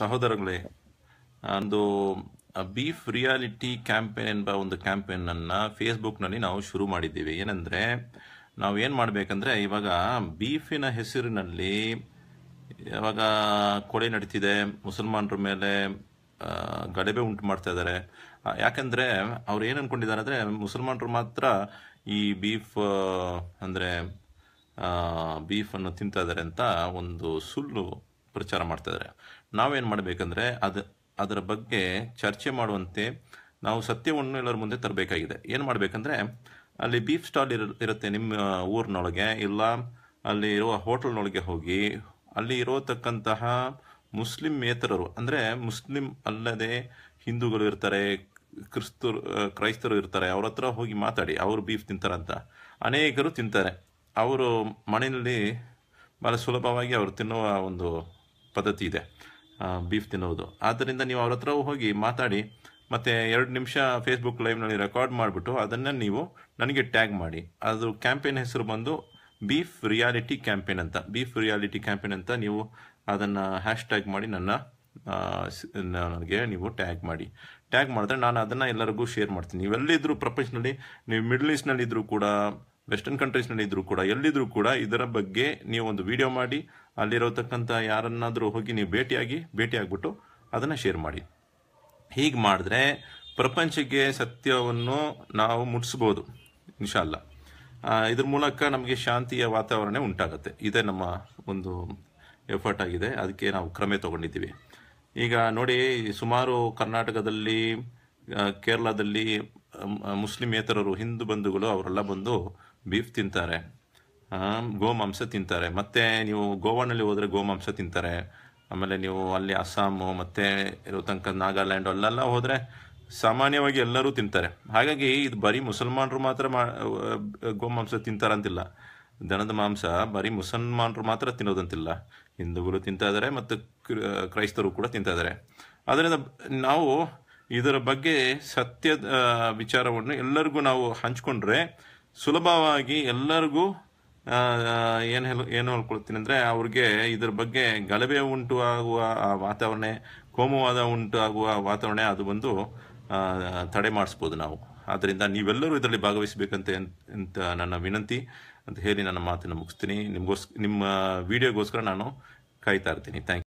ಸಹೋದರಗಳೇ ಒಂದು beef reality campaign ಎಂಬ ಒಂದು ಕ್ಯಾಂಪೇನನ್ನು ಫೇಸ್ಬುಕ್ನಲ್ಲಿ ನಾವು ಶುರು ಮಾಡಿದ್ದೀವಿ ಏನಂದರೆ ನಾವು ಏನು ಮಾಡಬೇಕಂದ್ರೆ ಇವಾಗ ಬೀಫಿನ ಹೆಸರಿನಲ್ಲಿ ಇವಾಗ ಕೊಳೆ ನಡೀತಿದೆ ಮುಸಲ್ಮಾನರ ಮೇಲೆ ಗಡಬೆ ಉಂಟು ಮಾಡ್ತಾ ಇದ್ದಾರೆ ಯಾಕಂದರೆ ಅವ್ರು ಏನು ಅಂದ್ಕೊಂಡಿದ್ದಾರೆ ಅಂದರೆ ಮುಸಲ್ಮಾನರು ಮಾತ್ರ ಈ ಬೀಫ್ ಅಂದರೆ ಬೀಫನ್ನು ತಿಂತಾ ಇದ್ದಾರೆ ಅಂತ ಒಂದು ಸುಳ್ಳು ಪ್ರಚಾರ ಮಾಡ್ತಾಯಿದ್ದಾರೆ ನಾವೇನು ಮಾಡಬೇಕಂದ್ರೆ ಅದು ಅದರ ಬಗ್ಗೆ ಚರ್ಚೆ ಮಾಡುವಂತೆ ನಾವು ಸತ್ಯವನ್ನು ಎಲ್ಲರ ಮುಂದೆ ತರಬೇಕಾಗಿದೆ ಏನು ಮಾಡಬೇಕಂದ್ರೆ ಅಲ್ಲಿ ಬೀಫ್ ಸ್ಟಾಲ್ ಇರ ಇರುತ್ತೆ ನಿಮ್ಮ ಊರಿನೊಳಗೆ ಇಲ್ಲ ಅಲ್ಲಿ ಇರುವ ಹೋಟೆಲ್ನೊಳಗೆ ಹೋಗಿ ಅಲ್ಲಿ ಇರೋತಕ್ಕಂತಹ ಮುಸ್ಲಿಂ ಮೇತರರು ಅಂದರೆ ಮುಸ್ಲಿಂ ಅಲ್ಲದೆ ಹಿಂದೂಗಳು ಇರ್ತಾರೆ ಕ್ರಿಸ್ತರು ಕ್ರೈಸ್ತರು ಇರ್ತಾರೆ ಅವ್ರ ಹತ್ರ ಹೋಗಿ ಮಾತಾಡಿ ಅವರು ಬೀಫ್ ತಿಂತಾರಂತ ಅನೇಕರು ತಿಂತಾರೆ ಅವರು ಮನೆಯಲ್ಲಿ ಭಾಳ ಸುಲಭವಾಗಿ ಅವರು ತಿನ್ನುವ ಒಂದು ಪದ್ಧತಿ ಇದೆ ಬೀಫ್ ತಿನ್ನೋದು ಆದ್ದರಿಂದ ನೀವು ಅವ್ರ ಹತ್ರ ಹೋಗಿ ಮಾತಾಡಿ ಮತ್ತು ಎರಡು ನಿಮಿಷ ಫೇಸ್ಬುಕ್ ಲೈವ್ನಲ್ಲಿ ರೆಕಾರ್ಡ್ ಮಾಡಿಬಿಟ್ಟು ಅದನ್ನು ನೀವು ನನಗೆ ಟ್ಯಾಗ್ ಮಾಡಿ ಅದು ಕ್ಯಾಂಪೇನ್ ಹೆಸರು ಬಂದು ಬೀಫ್ ರಿಯಾಲಿಟಿ ಕ್ಯಾಂಪೇನ್ ಅಂತ ಬೀಫ್ ರಿಯಾಲಿಟಿ ಕ್ಯಾಂಪೇನ್ ಅಂತ ನೀವು ಅದನ್ನು ಹ್ಯಾಶ್ ಟ್ಯಾಗ್ ಮಾಡಿ ನನ್ನ ನನಗೆ ನೀವು ಟ್ಯಾಗ್ ಮಾಡಿ ಟ್ಯಾಗ್ ಮಾಡಿದ್ರೆ ನಾನು ಅದನ್ನು ಎಲ್ಲರಿಗೂ ಶೇರ್ ಮಾಡ್ತೀನಿ ನೀವೆಲ್ಲಿದ್ದರೂ ಪ್ರಪಂಚದಲ್ಲಿ ನೀವು ಮಿಡ್ಲ್ ಈಸ್ಟ್ನಲ್ಲಿದ್ದರೂ ಕೂಡ ವೆಸ್ಟರ್ನ್ ಕಂಟ್ರೀಸ್ನಲ್ಲಿ ಇದ್ದರೂ ಕೂಡ ಎಲ್ಲಿದ್ದರೂ ಕೂಡ ಇದರ ಬಗ್ಗೆ ನೀವು ಒಂದು ವಿಡಿಯೋ ಮಾಡಿ ಅಲ್ಲಿರೋತಕ್ಕಂಥ ಯಾರನ್ನಾದರೂ ಹೋಗಿ ನೀವು ಭೇಟಿಯಾಗಿ ಭೇಟಿಯಾಗ್ಬಿಟ್ಟು ಅದನ್ನು ಶೇರ್ ಮಾಡಿ ಹೀಗೆ ಮಾಡಿದ್ರೆ ಪ್ರಪಂಚಕ್ಕೆ ಸತ್ಯವನ್ನು ನಾವು ಮುಟ್ಸ್ಬೋದು ಇನ್ಶಾಲ್ಲ ಇದ್ರ ಮೂಲಕ ನಮಗೆ ಶಾಂತಿಯ ವಾತಾವರಣ ಉಂಟಾಗುತ್ತೆ ಇದೇ ನಮ್ಮ ಒಂದು ಎಫರ್ಟ್ ಆಗಿದೆ ಅದಕ್ಕೆ ನಾವು ಕ್ರಮೆ ತಗೊಂಡಿದ್ದೀವಿ ಈಗ ನೋಡಿ ಸುಮಾರು ಕರ್ನಾಟಕದಲ್ಲಿ ಕೇರಳದಲ್ಲಿ ಮುಸ್ಲಿಮೇತರರು ಹಿಂದೂ ಬಂಧುಗಳು ಅವರೆಲ್ಲ ಬಂದು ಬೀಫ್ ತಿಂತಾರೆ ಗೋಮಾಂಸ ತಿಂತಾರೆ ಮತ್ತು ನೀವು ಗೋವಾನಲ್ಲಿ ಹೋದರೆ ಗೋಮಾಂಸ ತಿಂತಾರೆ ಆಮೇಲೆ ನೀವು ಅಲ್ಲಿ ಅಸ್ಸಾಮು ಮತ್ತು ಇರೋ ತನಕ ನಾಗಾಲ್ಯಾಂಡ್ ಅಲ್ಲೆಲ್ಲ ಹೋದರೆ ಸಾಮಾನ್ಯವಾಗಿ ಎಲ್ಲರೂ ತಿಂತಾರೆ ಹಾಗಾಗಿ ಇದು ಬರೀ ಮುಸಲ್ಮಾನರು ಮಾತ್ರ ಮಾ ಗೋಮಾಂಸ ತಿಂತಾರಂತಿಲ್ಲ ದನದ ಮಾಂಸ ಬರೀ ಮುಸಲ್ಮಾನರು ಮಾತ್ರ ತಿನ್ನೋದಂತಿಲ್ಲ ಹಿಂದೂಗಳು ತಿಂತ ಇದ್ದಾರೆ ಮತ್ತು ಕ್ರೈಸ್ತರು ಕೂಡ ತಿಂತ ಇದ್ದಾರೆ ಅದರಿಂದ ನಾವು ಇದರ ಬಗ್ಗೆ ಸತ್ಯದ ವಿಚಾರವನ್ನು ಎಲ್ಲರಿಗೂ ನಾವು ಹಂಚ್ಕೊಂಡ್ರೆ ಸುಲಭವಾಗಿ ಎಲ್ಲರಿಗೂ ಏನು ಹೇಳ ಏನು ಹೇಳ್ಕೊಳ್ತೀನಿ ಅಂದರೆ ಅವ್ರಿಗೆ ಇದ್ರ ಬಗ್ಗೆ ಗಲಭೆ ಉಂಟು ಆಗುವ ಆ ವಾತಾವರಣ ಕೋಮುವಾದ ಉಂಟು ಆಗುವ ವಾತಾವರಣ ಅದು ಬಂದು ತಡೆ ಮಾಡಿಸ್ಬೋದು ನಾವು ಆದ್ದರಿಂದ ನೀವೆಲ್ಲರೂ ಇದರಲ್ಲಿ ಭಾಗವಹಿಸಬೇಕಂತ ಅಂತ ನನ್ನ ವಿನಂತಿ ಅಂತ ಹೇಳಿ ನನ್ನ ಮಾತನ್ನು ಮುಗಿಸ್ತೀನಿ ನಿಮಗೋಸ್ ನಿಮ್ಮ ವಿಡಿಯೋಗೋಸ್ಕರ ನಾನು ಕಾಯ್ತಾ ಇರ್ತೀನಿ ಥ್ಯಾಂಕ್ ಯು